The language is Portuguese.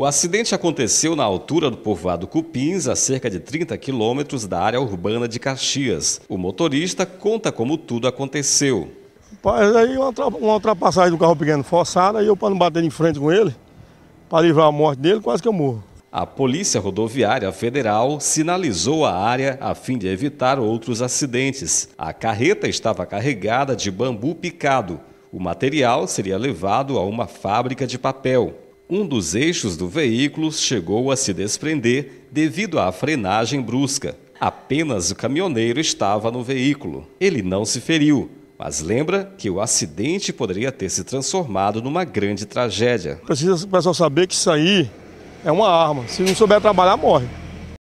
O acidente aconteceu na altura do povoado Cupins, a cerca de 30 quilômetros da área urbana de Caxias. O motorista conta como tudo aconteceu. aí uma ultrapassagem do carro pequeno forçada, e eu, para não bater em frente com ele, para livrar a morte dele, quase que eu morro. A Polícia Rodoviária Federal sinalizou a área a fim de evitar outros acidentes. A carreta estava carregada de bambu picado. O material seria levado a uma fábrica de papel. Um dos eixos do veículo chegou a se desprender devido à frenagem brusca. Apenas o caminhoneiro estava no veículo. Ele não se feriu, mas lembra que o acidente poderia ter se transformado numa grande tragédia. Precisa o pessoal saber que isso aí é uma arma. Se não souber trabalhar, morre.